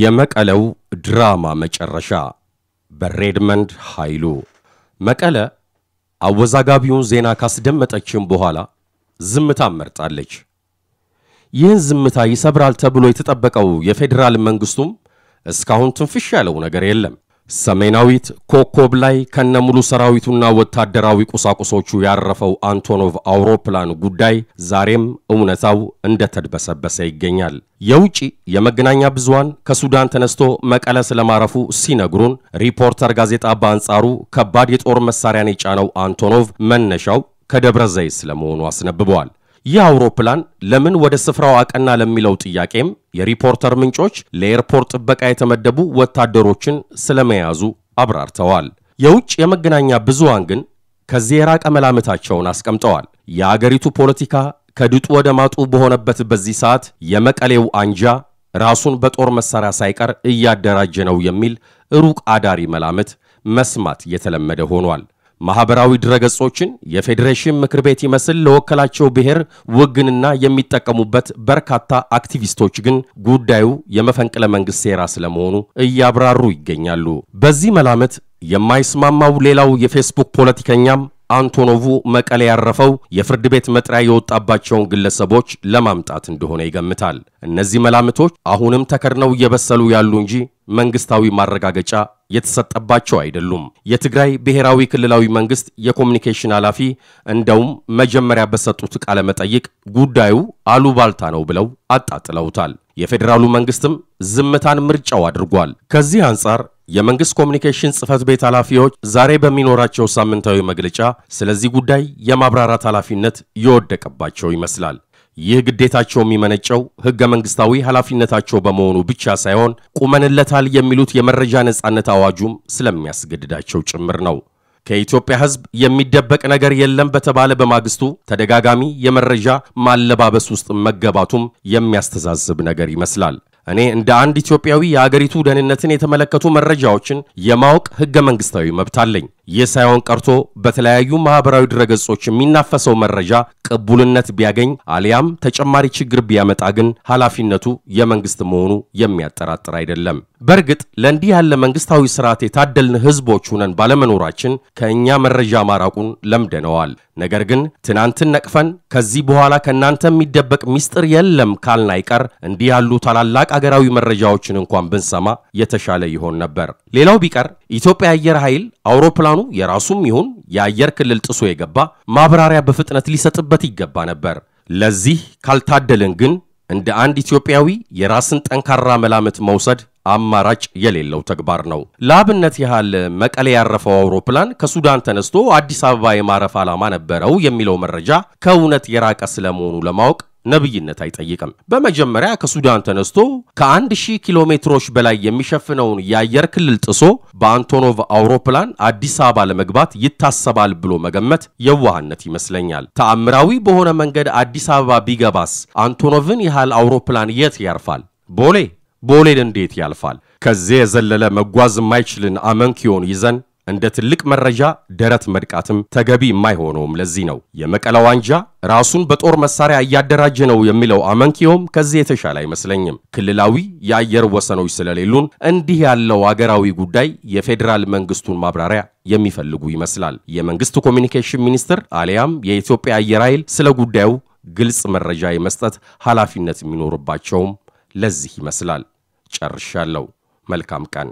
የመቀለው ድራማ መጨረሻ በሬድመንድ ኃይሉ። መቀለ አወዛጋቢውን ዜና ካስደመጠችም በኋላ ዝምታ መርጣለች። ይህን ዝምታ ይሰብራል ተብሎ የተጠበቀው የፌዴራል መንግስቱም እስካሁን ትንፍሽ ያለው ነገር የለም። ሰሜናዊት ኮኮብ ላይ ከነሙሉ ሰራዊቱና ወታደራዊ ቁሳቁሶቹ ያረፈው አንቶኖቭ አውሮፕላን ጉዳይ ዛሬም እውነታው እንደተድበሰበሰ ይገኛል። የውጪ የመገናኛ ብዙሃን ከሱዳን ተነስቶ መቀለ ስለማረፉ ሲነግሩን፣ ሪፖርተር ጋዜጣ በአንጻሩ ከባድ የጦር መሳሪያን የጫነው አንቶኖቭ መነሻው ከደብረ ዘይት ስለመሆኑ አስነብበዋል። ይህ አውሮፕላን ለምን ወደ ስፍራው አቀና ለሚለው ጥያቄም የሪፖርተር ምንጮች ለኤርፖርት ጥበቃ የተመደቡ ወታደሮችን ስለመያዙ አብራርተዋል። የውጭ የመገናኛ ብዙሃን ግን ከዚህ የራቀ መላምታቸውን አስቀምጠዋል። የአገሪቱ ፖለቲካ ከድጡ ወደ ማጡ በሆነበት በዚህ ሰዓት የመቀሌው አንጃ ራሱን በጦር መሳሪያ ሳይቀር እያደራጀ ነው የሚል ሩቅ አዳሪ መላምት መስማት የተለመደ ሆኗል። ማህበራዊ ድረገጾችን የፌዴሬሽን ምክር ቤት ይመስል ለወከላቸው ብሔር ውግንና የሚጠቀሙበት በርካታ አክቲቪስቶች ግን ጉዳዩ የመፈንቅለ መንግሥት ሴራ ስለመሆኑ እያብራሩ ይገኛሉ። በዚህ መላመት የማይስማማው ሌላው የፌስቡክ ፖለቲከኛም አንቶኖቩ መቀሌ ያረፈው የፍርድ ቤት መጥሪያ የወጣባቸውን ግለሰቦች ለማምጣት እንደሆነ ይገምታል። እነዚህ መላምቶች አሁንም ተከድነው እየበሰሉ ያሉ እንጂ መንግስታዊ ማረጋገጫ የተሰጠባቸው አይደሉም። የትግራይ ብሔራዊ ክልላዊ መንግስት የኮሚኒኬሽን ኃላፊ እንደውም መጀመሪያ በሰጡት ቃለ መጠይቅ ጉዳዩ አሉባልታ ነው ብለው አጣጥለውታል። የፌዴራሉ መንግስትም ዝምታን ምርጫው አድርጓል። ከዚህ አንጻር የመንግስት ኮሚኒኬሽን ጽህፈት ቤት ኃላፊዎች ዛሬ በሚኖራቸው ሳምንታዊ መግለጫ ስለዚህ ጉዳይ የማብራራት ኃላፊነት የወደቀባቸው ይመስላል። ይህ ግዴታቸው የሚመነጨው ህገ መንግስታዊ ኃላፊነታቸው በመሆኑ ብቻ ሳይሆን ቁመንለታል የሚሉት የመረጃ ነጻነት አዋጁም ስለሚያስገድዳቸው ጭምር ነው። ከኢትዮጵያ ህዝብ የሚደበቅ ነገር የለም በተባለ በማግስቱ ተደጋጋሚ የመረጃ ማለባበስ ውስጥ መገባቱም የሚያስተዛዝብ ነገር ይመስላል። እኔ እንደ አንድ ኢትዮጵያዊ የአገሪቱ ደህንነትን የተመለከቱ መረጃዎችን የማወቅ ህገ መንግስታዊ መብት አለኝ። ይህ ሳይሆን ቀርቶ በተለያዩ ማህበራዊ ድረገጾች የሚናፈሰው መረጃ ቅቡልነት ቢያገኝ አሊያም ተጨማሪ ችግር ቢያመጣ ግን ኃላፊነቱ የመንግስት መሆኑ የሚያጠራጥር አይደለም። በእርግጥ ለእንዲህ ያለ መንግስታዊ ስርዓት የታደልን ህዝቦች ሁነን ባለመኖራችን ከእኛ መረጃ ማራቁን ለምደነዋል። ነገር ግን ትናንትን ነቅፈን ከዚህ በኋላ ከእናንተ የሚደበቅ ሚስጥር የለም ካልን አይቀር እንዲህ ያሉ ታላላቅ አገራዊ መረጃዎችን እንኳን ብንሰማ የተሻለ ይሆን ነበር። ሌላው ቢቀር ኢትዮጵያ አየር ኃይል አውሮፕላኑ ባለሥልጣኑ የራሱም ይሁን የአየር ክልል ጥሶ የገባ ማብራሪያ በፍጥነት ሊሰጥበት ይገባ ነበር። ለዚህ ካልታደልን ግን እንደ አንድ ኢትዮጵያዊ የራስን ጠንካራ መላምት መውሰድ አማራጭ የሌለው ተግባር ነው። ለአብነት ያህል መቀሌ ያረፈው አውሮፕላን ከሱዳን ተነስቶ አዲስ አበባ የማረፍ ዓላማ ነበረው የሚለው መረጃ ከእውነት የራቀ ስለመሆኑ ለማወቅ ነብይነት አይጠይቅም። በመጀመሪያ ከሱዳን ተነስቶ ከአንድ ሺህ ኪሎ ሜትሮች በላይ የሚሸፍነውን የአየር ክልል ጥሶ በአንቶኖቭ አውሮፕላን አዲስ አበባ ለመግባት ይታሰባል ብሎ መገመት የዋህነት ይመስለኛል። ተአምራዊ በሆነ መንገድ አዲስ አበባ ቢገባስ አንቶኖቭን ያህል አውሮፕላን የት ያርፋል? ቦሌ ቦሌን እንዴት ያልፋል? ከዚህ የዘለለ መጓዝ የማይችልን አመንኪዮን ይዘን እንደ ትልቅ መረጃ ደረት መድቃትም ተገቢ የማይሆነውም ለዚህ ነው። የመቀለ ዋንጃ ራሱን በጦር መሳሪያ እያደራጀ ነው የሚለው አመንኪዮም ከዚህ የተሻለ አይመስለኝም። ክልላዊ የአየር ወሰኖች ስለሌሉን እንዲህ ያለው አገራዊ ጉዳይ የፌዴራል መንግስቱን ማብራሪያ የሚፈልጉ ይመስላል። የመንግስት ኮሚኒኬሽን ሚኒስትር አሊያም የኢትዮጵያ አየር ኃይል ስለ ጉዳዩ ግልጽ መረጃ የመስጠት ኃላፊነት የሚኖርባቸውም ለዚህ ይመስላል። ጨርሻለሁ። መልካም ቀን